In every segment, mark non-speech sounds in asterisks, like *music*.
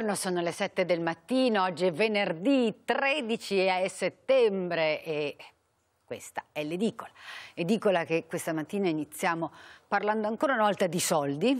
buongiorno, sono le 7 del mattino, oggi è venerdì 13 settembre e questa è l'edicola. Edicola che questa mattina iniziamo parlando ancora una volta di soldi,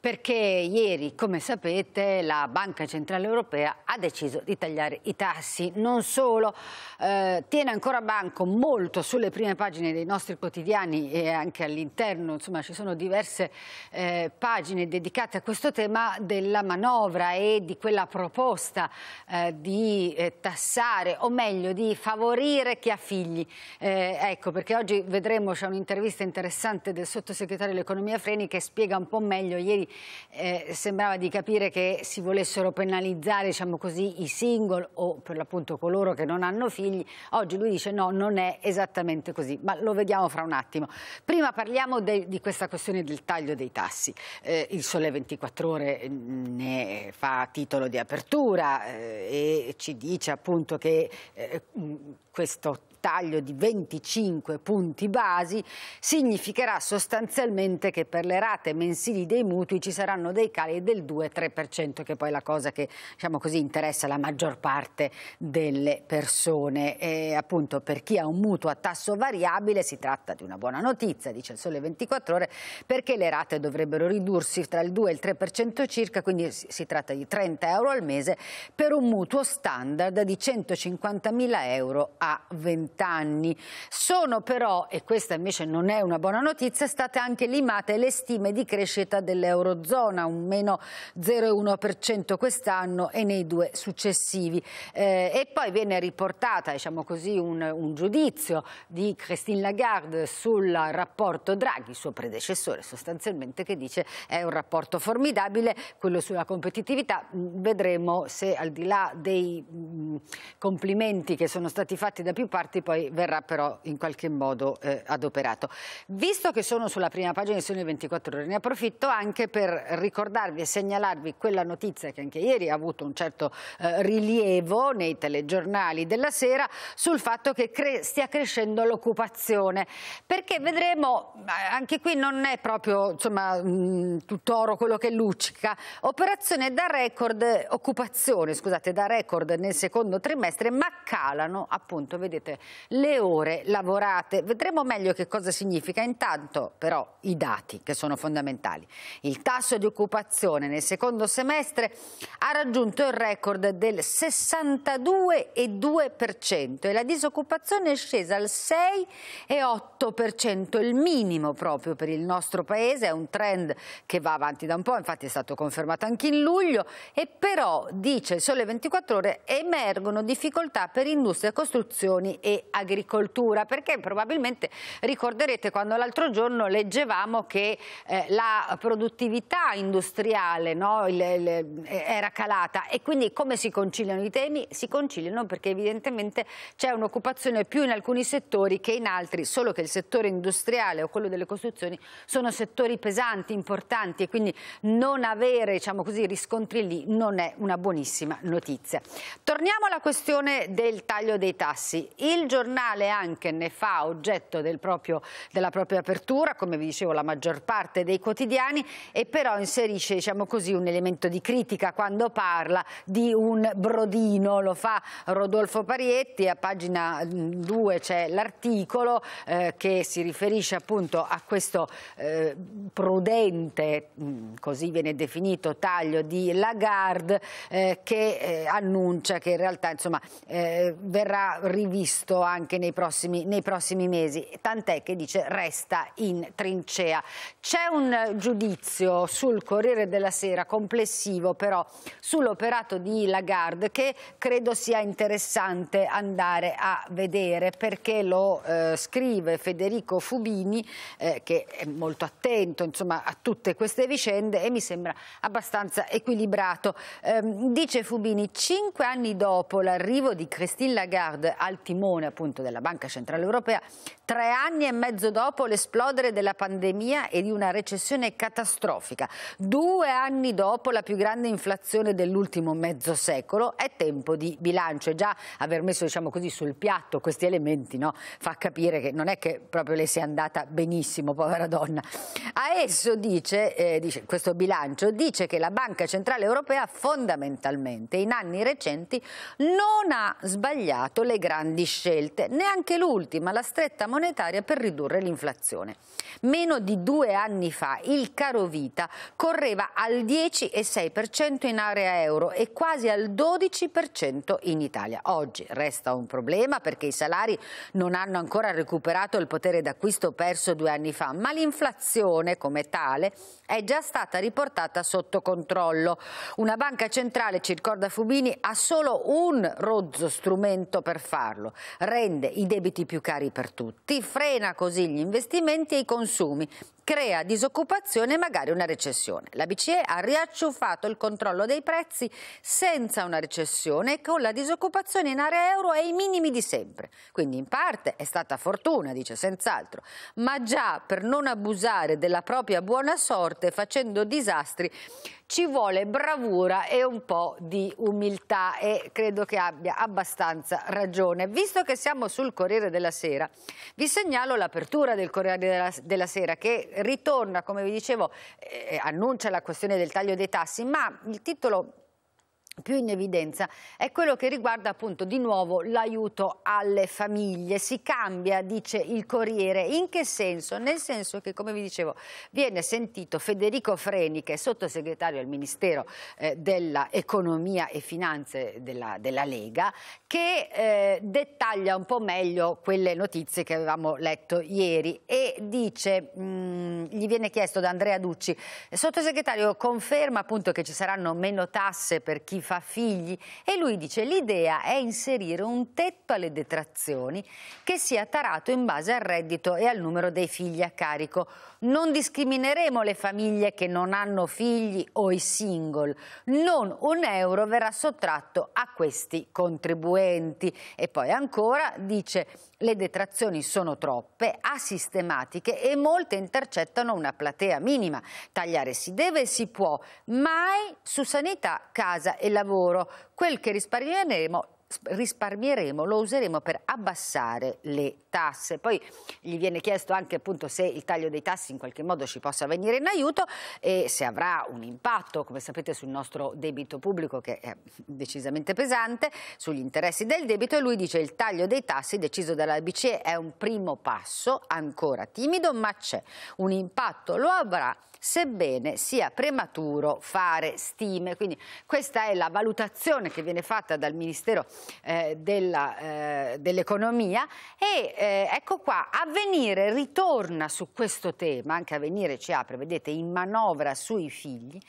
perché ieri, come sapete, la Banca Centrale Europea ha deciso di tagliare i tassi. Non solo, eh, tiene ancora banco molto sulle prime pagine dei nostri quotidiani e anche all'interno, insomma, ci sono diverse eh, pagine dedicate a questo tema della manovra e di quella proposta eh, di eh, tassare, o meglio, di favorire chi ha figli. Eh, ecco, perché oggi vedremo, c'è un'intervista interessante del sottosegretario lasciare l'economia freni che spiega un po' meglio. Ieri eh, sembrava di capire che si volessero penalizzare diciamo così, i single o per l'appunto coloro che non hanno figli. Oggi lui dice no, non è esattamente così, ma lo vediamo fra un attimo. Prima parliamo de, di questa questione del taglio dei tassi. Eh, il Sole 24 Ore mm, ne fa titolo di apertura eh, e ci dice appunto che eh, mm, questo taglio di 25 punti basi significherà sostanzialmente che per le rate mensili dei mutui ci saranno dei cali del 2-3%, che è poi è la cosa che diciamo così, interessa la maggior parte delle persone. E appunto per chi ha un mutuo a tasso variabile si tratta di una buona notizia, dice il Sole 24 Ore, perché le rate dovrebbero ridursi tra il 2 e il 3% circa, quindi si tratta di 30 euro al mese per un mutuo standard di 150.000 euro a 20 anni. Sono però, e questa invece non è una buona notizia, state anche limate le stime di crescita dell'Eurozona, un meno 0,1% quest'anno e nei due successivi. Eh, e poi viene riportata diciamo così, un, un giudizio di Christine Lagarde sul rapporto Draghi, suo predecessore sostanzialmente, che dice è un rapporto formidabile, quello sulla competitività. Mm, vedremo se al di là dei mm, complimenti che sono stati fatti parti, da più parti, poi verrà però in qualche modo eh, adoperato. Visto che sono sulla prima pagina di Sole 24 Ore, ne approfitto anche per ricordarvi e segnalarvi quella notizia che anche ieri ha avuto un certo eh, rilievo nei telegiornali della sera sul fatto che cre stia crescendo l'occupazione, perché vedremo, eh, anche qui non è proprio insomma, mh, mm, tutt'oro quello che luccica, operazione da record, occupazione, scusate, da record nel secondo trimestre, ma calano appunto conto, vedete, le ore lavorate. Vedremo meglio che cosa significa. Intanto però i dati che sono fondamentali. Il tasso di occupazione nel secondo semestre ha raggiunto il record del 62,2% e la disoccupazione è scesa al 6,8%, il minimo proprio per il nostro paese. È un trend che va avanti da un po', infatti è stato confermato anche in luglio e però, dice il Sole 24 Ore, emergono difficoltà per industria e costruzione istituzioni e agricoltura, perché probabilmente ricorderete quando l'altro giorno leggevamo che eh, la produttività industriale no, il, il, eh, era calata e quindi come si conciliano i temi? Si conciliano perché evidentemente c'è un'occupazione più in alcuni settori che in altri, solo che il settore industriale o quello delle costruzioni sono settori pesanti, importanti e quindi non avere diciamo così, riscontri lì non è una buonissima notizia. Torniamo alla questione del taglio dei tassi passi. Il giornale anche ne fa oggetto del proprio, della propria apertura, come vi dicevo la maggior parte dei quotidiani, e però inserisce diciamo così, un elemento di critica quando parla di un brodino, lo fa Rodolfo Parietti, a pagina 2 c'è l'articolo eh, che si riferisce appunto a questo eh, prudente, così viene definito, taglio di Lagarde eh, che eh, annuncia che in realtà insomma, eh, verrà rivisto anche nei prossimi, nei prossimi mesi, tant'è che dice resta in trincea. C'è un giudizio sul Corriere della Sera complessivo però sull'operato di Lagarde che credo sia interessante andare a vedere perché lo eh, scrive Federico Fubini eh, che è molto attento insomma, a tutte queste vicende e mi sembra abbastanza equilibrato. Eh, dice Fubini, cinque anni dopo l'arrivo di Christine Lagarde al timone appunto della Banca Centrale Europea tre anni e mezzo dopo l'esplodere della pandemia e di una recessione catastrofica. Due anni dopo la più grande inflazione dell'ultimo mezzo secolo è tempo di bilancio e già aver messo diciamo così, sul piatto questi elementi no, fa capire che non è che proprio le sia andata benissimo, povera donna. A esso dice, eh, dice questo bilancio dice che la Banca Centrale Europea fondamentalmente in anni recenti non ha sbagliato le grandi scelte, neanche l'ultima, la stretta monetaria per ridurre l'inflazione. Meno di due anni fa il caro vita correva al 10,6% in area euro e quasi al 12% in Italia. Oggi resta un problema perché i salari non hanno ancora recuperato il potere d'acquisto perso due anni fa, ma l'inflazione come tale è già stata riportata sotto controllo. Una banca centrale, ci ricorda Fubini, ha solo un rozzo strumento per farlo farlo, rende i debiti più cari per tutti, frena così gli investimenti e i consumi, crea disoccupazione e magari una recessione. La BCE ha riacciuffato il controllo dei prezzi senza una recessione con la disoccupazione in area euro ai minimi di sempre. Quindi in parte è stata fortuna, dice senz'altro, ma già per non abusare della propria buona sorte facendo disastri ci vuole bravura e un po' di umiltà e credo che abbia abbastanza ragione. Regione. Visto che siamo sul Corriere della Sera, vi segnalo l'apertura del Corriere della, della, Sera che ritorna, come vi dicevo, eh, annuncia la questione del taglio dei tassi, ma il titolo più in evidenza è quello che riguarda appunto di nuovo l'aiuto alle famiglie. Si cambia, dice il Corriere. In che senso? Nel senso che, come vi dicevo, viene sentito Federico Freni, che è sottosegretario al Ministero eh, dell'Economia e Finanze della, della Lega, che eh, dettaglia un po' meglio quelle notizie che avevamo letto ieri e dice, mh, mm, gli viene chiesto da Andrea Ducci, sottosegretario conferma appunto che ci saranno meno tasse per chi fa figli e lui dice l'idea è inserire un tetto alle detrazioni che sia tarato in base al reddito e al numero dei figli a carico. Non discrimineremo le famiglie che non hanno figli o i single, non un euro verrà sottratto a questi contribuenti. E poi ancora dice le detrazioni sono troppe, asistematiche e molte intercettano una platea minima. Tagliare si deve e si può, mai su sanità, casa e lavoro. Quel che risparmieremo risparmieremo lo useremo per abbassare le tasse. Poi gli viene chiesto anche appunto se il taglio dei tassi in qualche modo ci possa venire in aiuto e se avrà un impatto, come sapete, sul nostro debito pubblico che è decisamente pesante, sugli interessi del debito e lui dice il taglio dei tassi deciso dalla BCE è un primo passo, ancora timido, ma c'è un impatto, lo avrà sebbene sia prematuro fare stime. Quindi questa è la valutazione che viene fatta dal Ministero eh, eh dell'Economia dell e eh, ecco qua, Avvenire ritorna su questo tema, anche Avvenire ci apre, vedete, in manovra sui figli,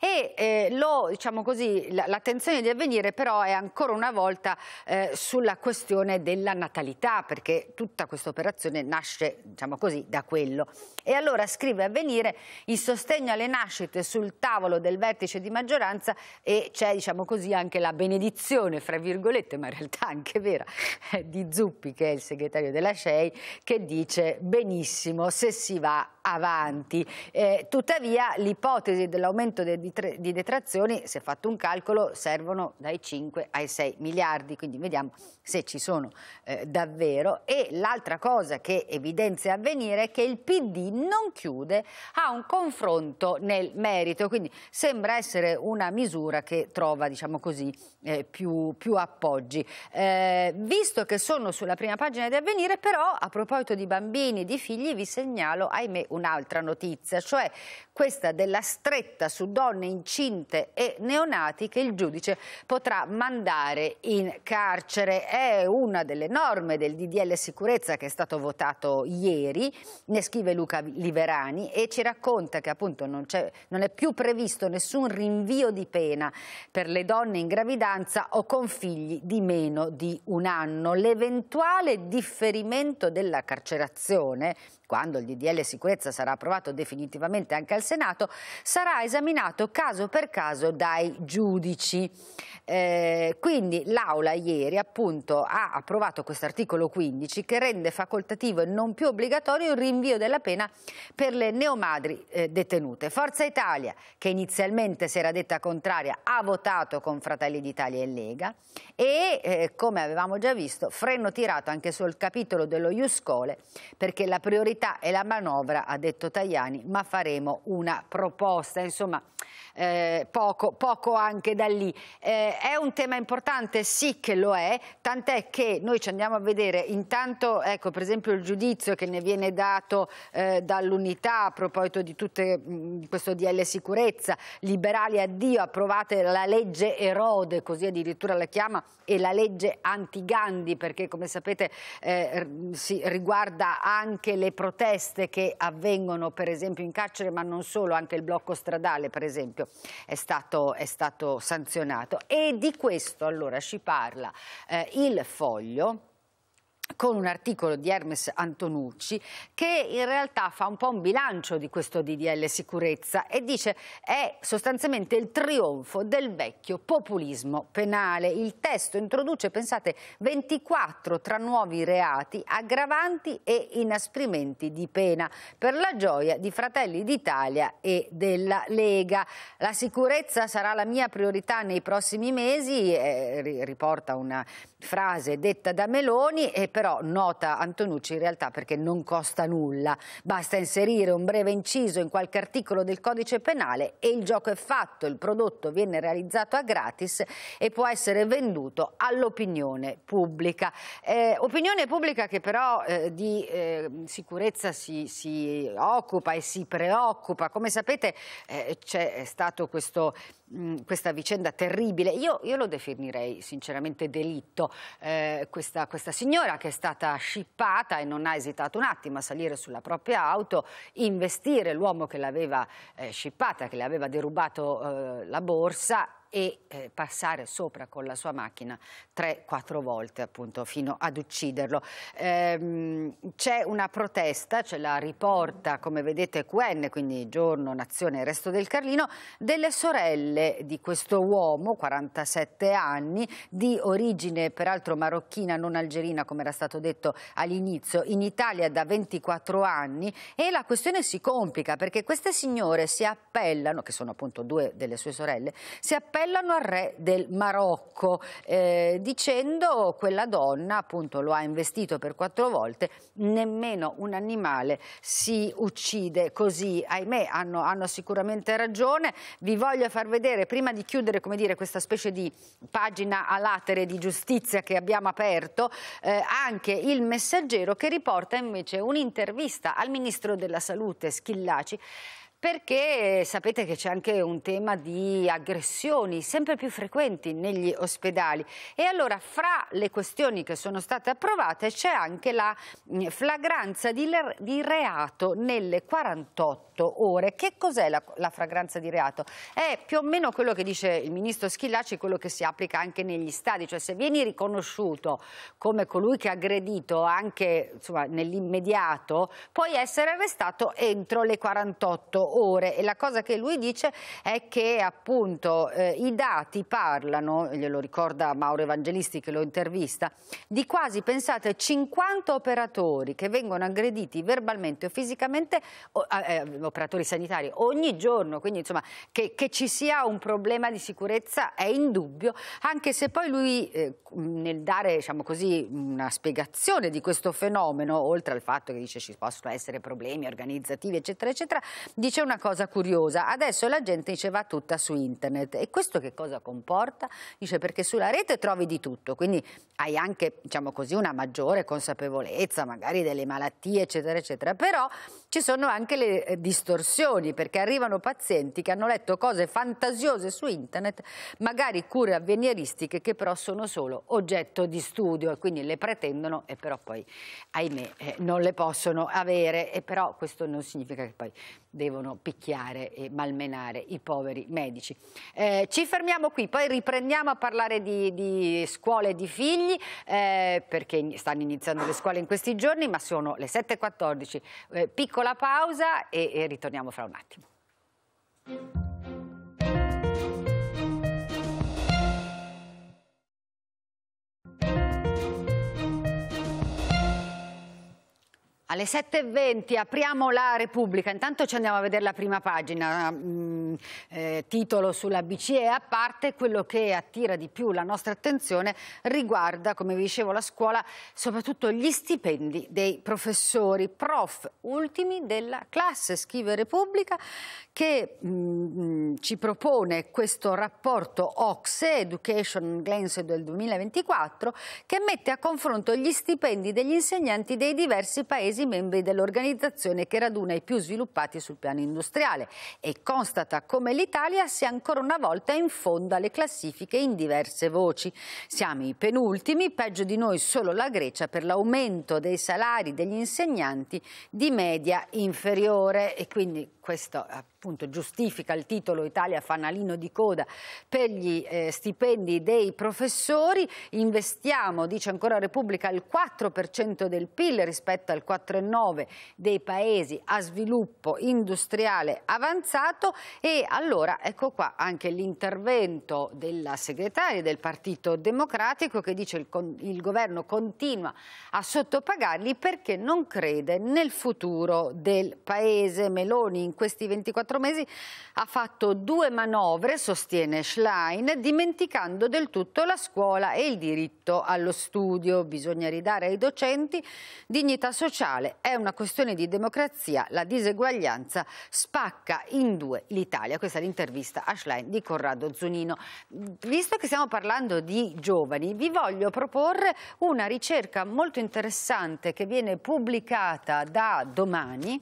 e eh, diciamo l'attenzione diciamo di avvenire però è ancora una volta eh, sulla questione della natalità perché tutta questa operazione nasce diciamo così, da quello. E allora scrive avvenire il sostegno alle nascite sul tavolo del vertice di maggioranza e c'è diciamo così anche la benedizione fra virgolette ma in realtà anche vera eh, di Zuppi che è il segretario della CEI che dice benissimo se si va avanti. Eh, tuttavia l'ipotesi dell'aumento dei di, tre, di detrazioni, se fatto un calcolo, servono dai 5 ai 6 miliardi, quindi vediamo se ci sono eh, davvero. E l'altra cosa che evidenzia avvenire è che il PD non chiude a un confronto nel merito, quindi sembra essere una misura che trova, diciamo così, eh, più, più, appoggi. Eh, visto che sono sulla prima pagina di avvenire, però, a proposito di bambini e di figli, vi segnalo, ahimè, un'altra notizia, cioè questa della stretta su donne donne incinte e neonati che il giudice potrà mandare in carcere. È una delle norme del DDL sicurezza che è stato votato ieri, ne scrive Luca Liverani e ci racconta che appunto non, è, non è più previsto nessun rinvio di pena per le donne in gravidanza o con figli di meno di un anno. L'eventuale differimento della carcerazione quando il DDL sicurezza sarà approvato definitivamente anche al Senato, sarà esaminato caso per caso dai giudici. Eh, quindi l'Aula ieri appunto ha approvato questo articolo 15 che rende facoltativo e non più obbligatorio il rinvio della pena per le neomadri eh, detenute. Forza Italia, che inizialmente si era detta contraria, ha votato con Fratelli d'Italia e Lega e eh, come avevamo già visto, freno tirato anche sul capitolo dello Iuscole perché la priorità priorità è la manovra, ha detto Tajani, ma faremo una proposta. Insomma, eh, poco, poco, anche da lì. Eh, è un tema importante? Sì che lo è, tant'è che noi ci andiamo a vedere intanto, ecco, per esempio il giudizio che ne viene dato eh, dall'unità a proposito di tutto questo DL sicurezza, liberali addio, approvate la legge Erode, così addirittura la chiama, e la legge anti-Gandhi, perché come sapete eh, si riguarda anche le proteste proteste che avvengono per esempio in carcere ma non solo, anche il blocco stradale per esempio è stato, è stato sanzionato e di questo allora ci parla eh, il foglio con un articolo di Hermes Antonucci che in realtà fa un po' un bilancio di questo DDL sicurezza e dice è sostanzialmente il trionfo del vecchio populismo penale. Il testo introduce, pensate, 24 tra nuovi reati, aggravanti e inasprimenti di pena per la gioia di Fratelli d'Italia e della Lega. La sicurezza sarà la mia priorità nei prossimi mesi, eh, riporta una frase detta da Meloni e per però nota Antonucci in realtà perché non costa nulla. Basta inserire un breve inciso in qualche articolo del codice penale e il gioco è fatto, il prodotto viene realizzato a gratis e può essere venduto all'opinione pubblica. Eh, opinione pubblica che però eh, di eh, sicurezza si, si, occupa e si preoccupa. Come sapete eh, c'è stato questo questa vicenda terribile, io, io, lo definirei sinceramente delitto. Eh, questa, questa, signora che è stata scippata e non ha esitato un attimo a salire sulla propria auto, investire l'uomo che l'aveva eh, scippata, che le aveva derubato eh, la borsa e eh, passare sopra con la sua macchina 3-4 volte appunto fino ad ucciderlo. Ehm, c'è una protesta, ce la riporta come vedete QN, quindi Giorno, Nazione e Resto del Carlino, delle sorelle di questo uomo, 47 anni, di origine peraltro marocchina, non algerina come era stato detto all'inizio, in Italia da 24 anni e la questione si complica perché queste signore si appellano, che sono appunto due delle sue sorelle, si appellano appellano al re del Marocco eh, dicendo quella donna appunto lo ha investito per quattro volte, nemmeno un animale si uccide così, ahimè hanno, hanno sicuramente ragione, vi voglio far vedere prima di chiudere come dire questa specie di pagina a latere di giustizia che abbiamo aperto eh, anche il messaggero che riporta invece un'intervista al ministro della salute Schillaci perché sapete che c'è anche un tema di aggressioni sempre più frequenti negli ospedali e allora fra le questioni che sono state approvate c'è anche la mm, flagranza di, di, reato nelle 48 ore. Che cos'è la, la fragranza di reato? È più o meno quello che dice il ministro Schillacci, quello che si applica anche negli stadi, cioè se vieni riconosciuto come colui che ha aggredito anche nell'immediato, puoi essere arrestato entro le 48 ore ore e la cosa che lui dice è che appunto eh, i dati parlano, glielo ricorda Mauro Evangelisti che lo intervista, di quasi, pensate, 50 operatori che vengono aggrediti verbalmente o fisicamente, o, ah, eh, operatori sanitari, ogni giorno, quindi insomma che, che, ci sia un problema di sicurezza è indubbio, anche se poi lui eh, nel dare diciamo così, una spiegazione di questo fenomeno, oltre al fatto che dice ci possono essere problemi organizzativi eccetera eccetera, dice c'è una cosa curiosa, adesso la gente dice va tutta su internet e questo che cosa comporta? Dice perché sulla rete trovi di tutto, quindi hai anche diciamo così, una maggiore consapevolezza magari delle malattie eccetera eccetera, però ci sono anche le eh, distorsioni perché arrivano pazienti che hanno letto cose fantasiose su internet, magari cure avveniristiche che però sono solo oggetto di studio e quindi le pretendono e però poi ahimè eh, non le possono avere e però questo non significa che poi devono devono picchiare e malmenare i poveri medici. Eh, ci fermiamo qui, poi riprendiamo a parlare di, di scuole e di figli, eh, perché stanno iniziando le scuole in questi giorni, ma sono le 7.14. Eh, piccola pausa e, e ritorniamo fra un attimo. Alle 7.20 apriamo la Repubblica, intanto ci andiamo a vedere la prima pagina, mm, eh, titolo sulla BCE, a parte quello che attira di più la nostra attenzione riguarda, come vi dicevo, la scuola, soprattutto gli stipendi dei professori, prof ultimi della classe, scrive Repubblica, che mm, mm ci propone questo rapporto OXE, Education Glance del 2024, che mette a confronto gli stipendi degli insegnanti dei diversi paesi Paesi membri dell'organizzazione che raduna i più sviluppati sul piano industriale e constata come l'Italia sia ancora una volta in fondo alle classifiche in diverse voci. Siamo i penultimi, peggio di noi solo la Grecia per l'aumento dei salari degli insegnanti di media inferiore e quindi questo appunto, giustifica il titolo Italia fanalino di coda per gli eh, stipendi dei professori, investiamo, dice ancora Repubblica, il 4% del PIL rispetto al 4,9% dei paesi a sviluppo industriale avanzato e allora ecco qua anche l'intervento della segretaria del Partito Democratico che dice il, il governo continua a sottopagarli perché non crede nel futuro del paese. Meloni in questi 24 quattro mesi ha fatto due manovre, sostiene Schlein, dimenticando del tutto la scuola e il diritto allo studio. Bisogna ridare ai docenti dignità sociale. È una questione di democrazia. La diseguaglianza spacca in due l'Italia. Questa è l'intervista a Schlein di Corrado Zunino. Visto che stiamo parlando di giovani, vi voglio proporre una ricerca molto interessante che viene pubblicata da domani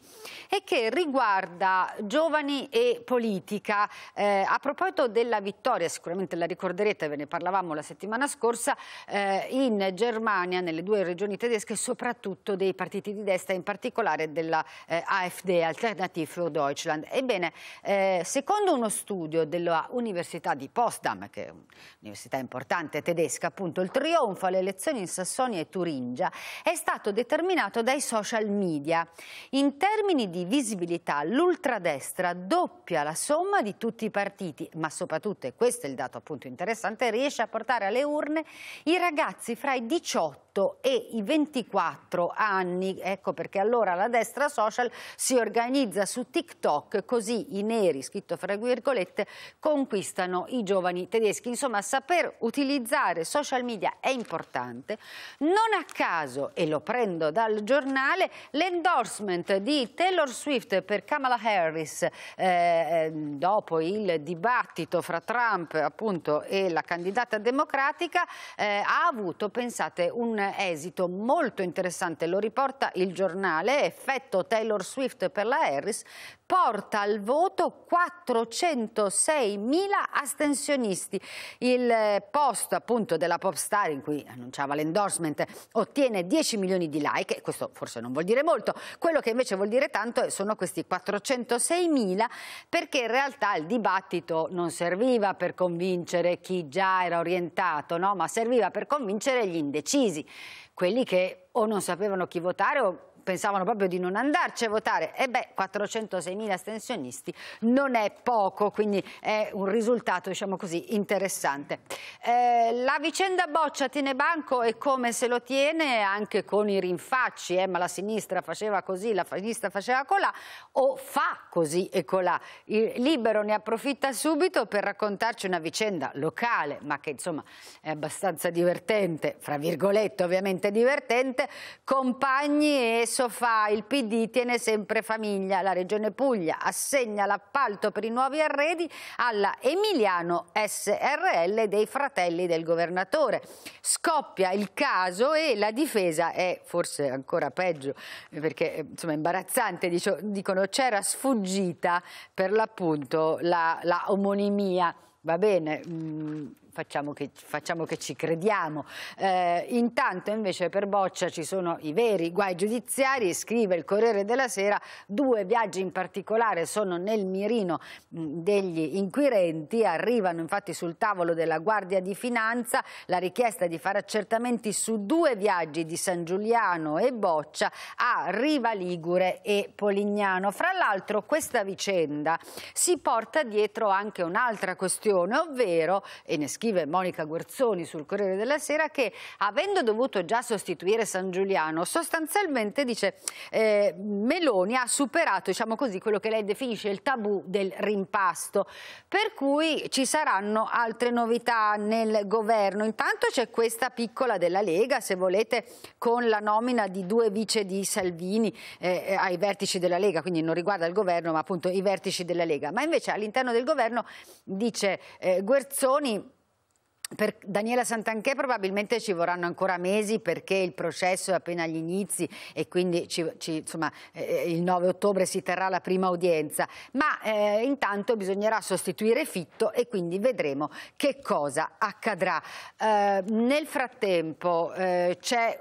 e che riguarda giovani giovani e politica. Eh, a proposito della vittoria, sicuramente la ricorderete, ve ne parlavamo la settimana scorsa, eh, in Germania, nelle due regioni tedesche, soprattutto dei partiti di destra, in particolare della eh, AfD, Alternative für Deutschland. Ebbene, eh, secondo uno studio della Università di Potsdam, che è un'università importante tedesca, appunto, il trionfo alle elezioni in Sassonia e Turingia è stato determinato dai social media. In termini di visibilità, l'ultradestra raddoppia la somma di tutti i partiti, ma soprattutto, e questo è il dato appunto interessante, riesce a portare alle urne i ragazzi fra i 18 18 e i 24 anni, ecco perché allora la destra social si organizza su TikTok così i neri, scritto fra virgolette, conquistano i giovani tedeschi. Insomma, saper utilizzare social media è importante. Non a caso, e lo prendo dal giornale, l'endorsement di Taylor Swift per Kamala Harris eh, ehm, dopo il dibattito fra Trump appunto, e la candidata democratica eh, ha avuto, pensate, un esito molto interessante, lo riporta il giornale, effetto Taylor Swift per la Harris, porta al voto 406.000 astensionisti. Il eh, post appunto della Popstar in cui annunciava l'endorsement ottiene 10 milioni di like, e questo forse non vuol dire molto, quello che invece vuol dire tanto sono questi 406.000 perché in realtà il dibattito non serviva per convincere chi già era orientato, no? ma serviva per convincere gli indecisi, quelli che o non sapevano chi votare o pensavano proprio di non andarci a votare. E beh, 406.000 astensionisti non è poco, quindi è un risultato diciamo così, interessante. Eh, la vicenda Boccia tiene banco e come se lo tiene anche con i rinfacci, eh, ma la sinistra faceva così, la sinistra faceva colà, o fa così e colà. Il libero ne approfitta subito per raccontarci una vicenda locale, ma che insomma è abbastanza divertente, fra virgolette ovviamente divertente, compagni e Renzo fa, il PD tiene sempre famiglia, la Regione Puglia assegna l'appalto per i nuovi arredi alla Emiliano SRL dei fratelli del governatore. Scoppia il caso e la difesa è forse ancora peggio, perché eh, insomma è imbarazzante, dico, dicono c'era sfuggita per l'appunto la, la omonimia. Va bene, mh, mm, facciamo che, facciamo che ci crediamo. Eh, intanto invece per Boccia ci sono i veri guai giudiziari, scrive il Corriere della Sera, due viaggi in particolare sono nel mirino mm, degli inquirenti, arrivano infatti sul tavolo della Guardia di Finanza la richiesta di fare accertamenti su due viaggi di San Giuliano e Boccia a Riva Ligure e Polignano. Fra l'altro questa vicenda si porta dietro anche un'altra questione, ovvero, e ne scrive sportive Monica Guerzoni sul Corriere della Sera che avendo dovuto già sostituire San Giuliano sostanzialmente dice eh, Meloni ha superato diciamo così, quello che lei definisce il tabù del rimpasto per cui ci saranno altre novità nel governo intanto c'è questa piccola della Lega se volete con la nomina di due vice di Salvini eh, eh ai vertici della Lega quindi non riguarda il governo ma appunto i vertici della Lega ma invece all'interno del governo dice eh, Guerzoni per Daniela Santanchè probabilmente ci vorranno ancora mesi perché il processo è appena agli inizi e quindi ci, ci, insomma, eh, eh il 9 ottobre si terrà la prima udienza, ma eh, intanto bisognerà sostituire Fitto e quindi vedremo che cosa accadrà. Eh, nel frattempo, eh,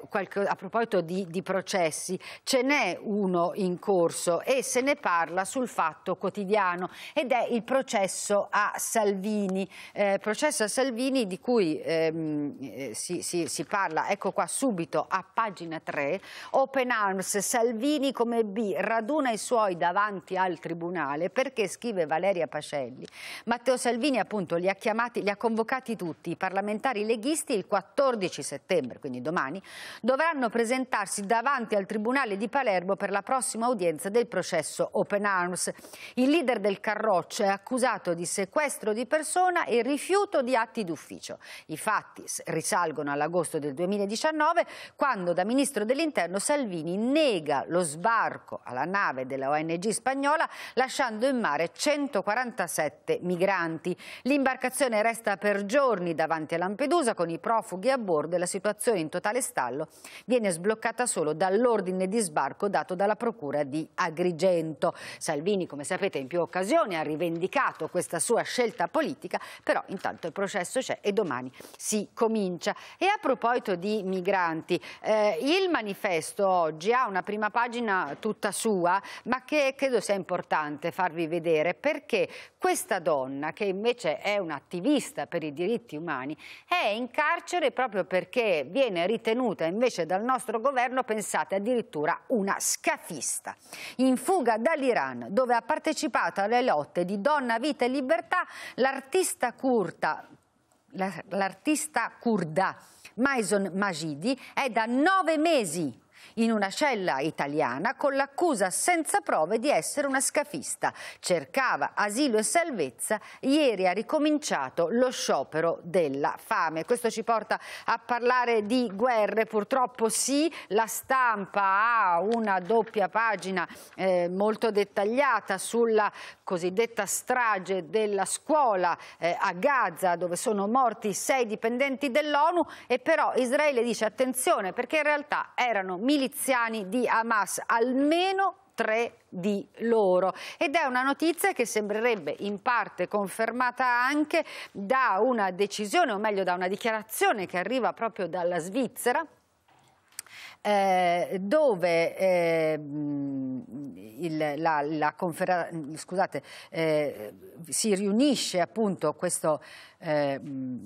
qualche, a proposito di, di processi, ce n'è uno in corso e se ne parla sul fatto quotidiano ed è il processo a Salvini. Eh, processo a Salvini di cui ehm, eh, si, si, si, parla, ecco qua subito a pagina 3, Open Arms, Salvini come B, raduna i suoi davanti al Tribunale, perché scrive Valeria Pacelli, Matteo Salvini appunto li ha, chiamati, li ha convocati tutti, i parlamentari leghisti il 14 settembre, quindi domani, dovranno presentarsi davanti al Tribunale di Palermo per la prossima udienza del processo Open Arms. Il leader del Carroccio è accusato di sequestro di persona e rifiuto di atti d'ufficio d'ufficio. I fatti risalgono all'agosto del 2019 quando da ministro dell'interno Salvini nega lo sbarco alla nave della ONG spagnola lasciando in mare 147 migranti. L'imbarcazione resta per giorni davanti a Lampedusa con i profughi a bordo e la situazione in totale stallo viene sbloccata solo dall'ordine di sbarco dato dalla procura di Agrigento. Salvini, come sapete, in più occasioni ha rivendicato questa sua scelta politica, però intanto il processo c'è e domani si comincia. E a proposito di migranti, eh, il manifesto oggi ha una prima pagina tutta sua, ma che credo sia importante farvi vedere perché questa donna, che invece è un'attivista per i diritti umani, è in carcere proprio perché viene ritenuta invece dal nostro governo, pensate addirittura, una scafista. In fuga dall'Iran, dove ha partecipato alle lotte di Donna, Vita e Libertà, l'artista curta l'artista kurda Maison Majidi è da nove mesi in una cella italiana con l'accusa senza prove di essere una scafista. Cercava asilo e salvezza, ieri ha ricominciato lo sciopero della fame. Questo ci porta a parlare di guerre, purtroppo sì, la stampa ha una doppia pagina eh, molto dettagliata sulla cosiddetta strage della scuola eh, a Gaza dove sono morti sei dipendenti dell'ONU e però Israele dice attenzione perché in realtà erano milioni miliziani di Hamas, almeno tre di loro ed è una notizia che sembrerebbe in parte confermata anche da una decisione o meglio da una dichiarazione che arriva proprio dalla Svizzera eh, dove eh, il, la, la confera, scusate, eh, si riunisce appunto questo eh,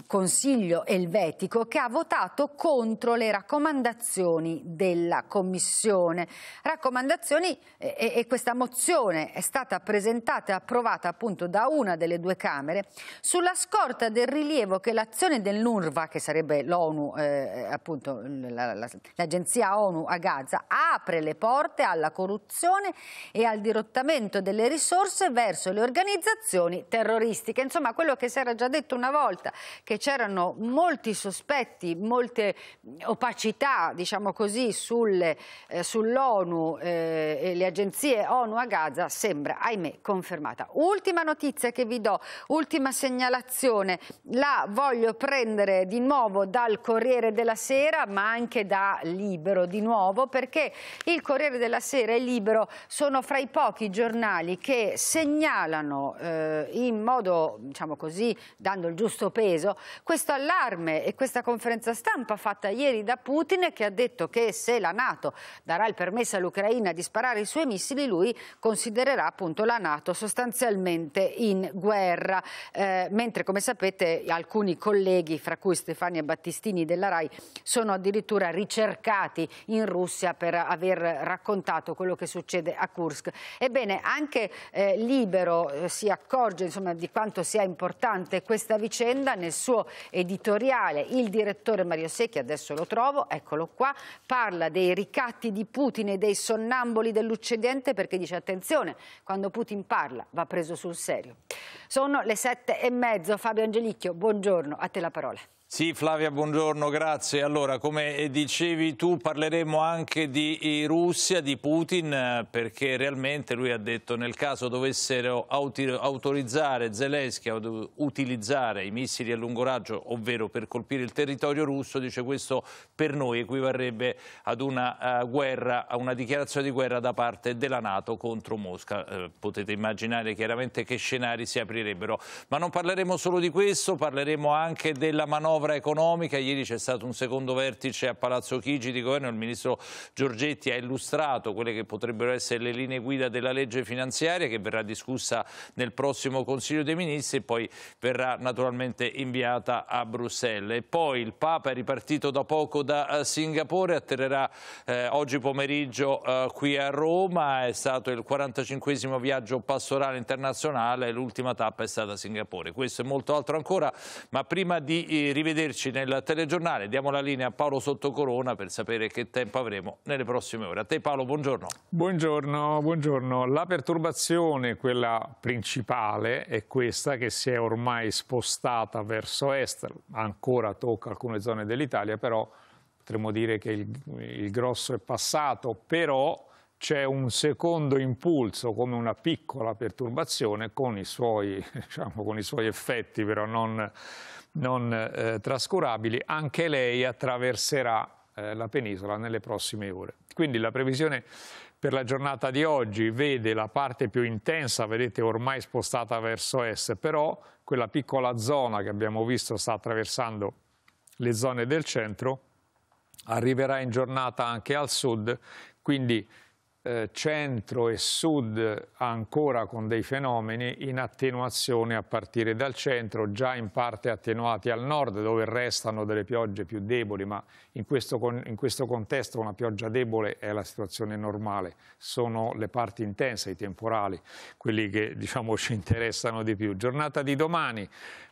Consiglio elvetico che ha votato contro le raccomandazioni della Commissione. Raccomandazioni eh, e, e questa mozione è stata presentata e approvata appunto da una delle due Camere sulla scorta del rilievo che l'azione dell'UNRWA, che sarebbe l'ONU, eh, appunto l'agenzia ONU a Gaza apre le porte alla corruzione e al dirottamento delle risorse verso le organizzazioni terroristiche. Insomma, quello che si era già detto una volta, che c'erano molti sospetti, molte opacità, diciamo così, sulle, eh, sull'ONU eh, e le agenzie ONU a Gaza, sembra, ahimè, confermata. Ultima notizia che vi do, ultima segnalazione, la voglio prendere di nuovo dal Corriere della Sera, ma anche da Libero libero di nuovo perché il Corriere della Sera e Libero sono fra i pochi giornali che segnalano eh, in modo, diciamo così, dando il giusto peso, questo allarme e questa conferenza stampa fatta ieri da Putin che ha detto che se la Nato darà il permesso all'Ucraina di sparare i suoi missili, lui considererà appunto la Nato sostanzialmente in guerra, eh, mentre come sapete alcuni colleghi, fra cui Stefania Battistini della RAI, sono addirittura ricercati in Russia per aver raccontato quello che succede a Kursk. Ebbene, anche eh, Libero eh, si accorge insomma, di quanto sia importante questa vicenda nel suo editoriale. Il direttore Mario Secchi, adesso lo trovo, eccolo qua, parla dei ricatti di Putin e dei sonnamboli dell'Occidente perché dice attenzione, quando Putin parla va preso sul serio. Sono le sette e mezzo, Fabio Angelicchio, buongiorno, a te la parola. Sì, Flavia, buongiorno, grazie. Allora, come dicevi tu, parleremo anche di eh, Russia, di Putin, eh, perché realmente lui ha detto nel caso dovessero autorizzare Zelensky a utilizzare i missili a lungo raggio, ovvero per colpire il territorio russo, dice questo per noi equivarrebbe ad una eh, guerra, a una dichiarazione di guerra da parte della Nato contro Mosca. potete immaginare chiaramente che scenari si aprirebbero. Ma non parleremo solo di questo, parleremo anche della manovra manovra economica. Ieri c'è stato un secondo vertice a Palazzo Chigi di governo. Il ministro Giorgetti ha illustrato quelle che potrebbero essere le linee guida della legge finanziaria che verrà discussa nel prossimo Consiglio dei Ministri e poi verrà naturalmente inviata a Bruxelles. E poi il Papa è ripartito da poco da eh, Singapore, atterrerà eh, oggi pomeriggio eh, qui a Roma. È stato il 45 viaggio pastorale internazionale l'ultima tappa è stata Singapore. Questo e molto altro ancora, ma prima di eh, rivedere rivederci nel telegiornale. Diamo la linea a Paolo Sottocorona per sapere che tempo avremo nelle prossime ore. A te Paolo, buongiorno. Buongiorno, buongiorno. La perturbazione, quella principale, è questa che si è ormai spostata verso est, ancora tocca alcune zone dell'Italia, però potremmo dire che il, il grosso è passato, però c'è un secondo impulso come una piccola perturbazione con i suoi, *laughs* diciamo, con i suoi effetti però non non eh, trascurabili, anche lei attraverserà eh, la penisola nelle prossime ore. Quindi la previsione per la giornata di oggi vede la parte più intensa, vedete ormai spostata verso est, però quella piccola zona che abbiamo visto sta attraversando le zone del centro, arriverà in giornata anche al sud, quindi eh, centro e sud ancora con dei fenomeni in attenuazione a partire dal centro, già in parte attenuati al nord dove restano delle piogge più deboli, ma in questo, in questo contesto una pioggia debole è la situazione normale, sono le parti intense, i temporali, quelli che diciamo *laughs* ci interessano di più. Giornata di domani,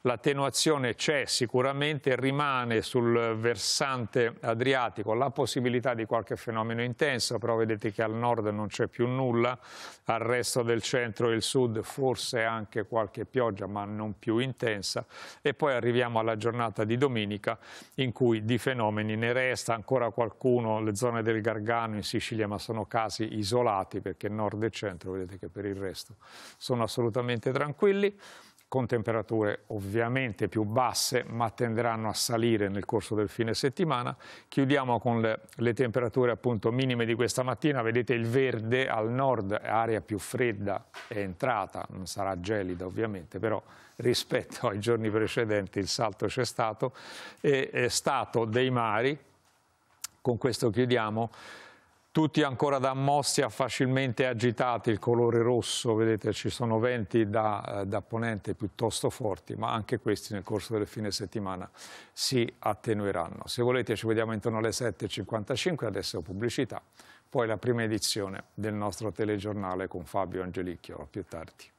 l'attenuazione c'è sicuramente, rimane sul versante adriatico la possibilità di qualche fenomeno intenso, però vedete che al nord non c'è più nulla, al resto del centro e il sud forse anche qualche pioggia ma non più intensa e poi arriviamo alla giornata di domenica in cui di fenomeni ne resta ancora qualcuno, le zone del Gargano in Sicilia ma sono casi isolati perché nord e centro vedete che per il resto sono assolutamente tranquilli con temperature ovviamente più basse ma tenderanno a salire nel corso del fine settimana. Chiudiamo con le, le temperature appunto minime di questa mattina, vedete il verde al nord, area più fredda è entrata, non sarà gelida ovviamente, però rispetto ai giorni precedenti il salto c'è stato, e è stato dei mari, con questo chiudiamo, tutti ancora da Mossia facilmente agitati, il colore rosso, vedete ci sono venti da, eh, da, ponente piuttosto forti, ma anche questi nel corso del fine settimana si attenueranno. Se volete ci vediamo intorno alle 7.55, adesso pubblicità, poi la prima edizione del nostro telegiornale con Fabio Angelicchio, a più tardi.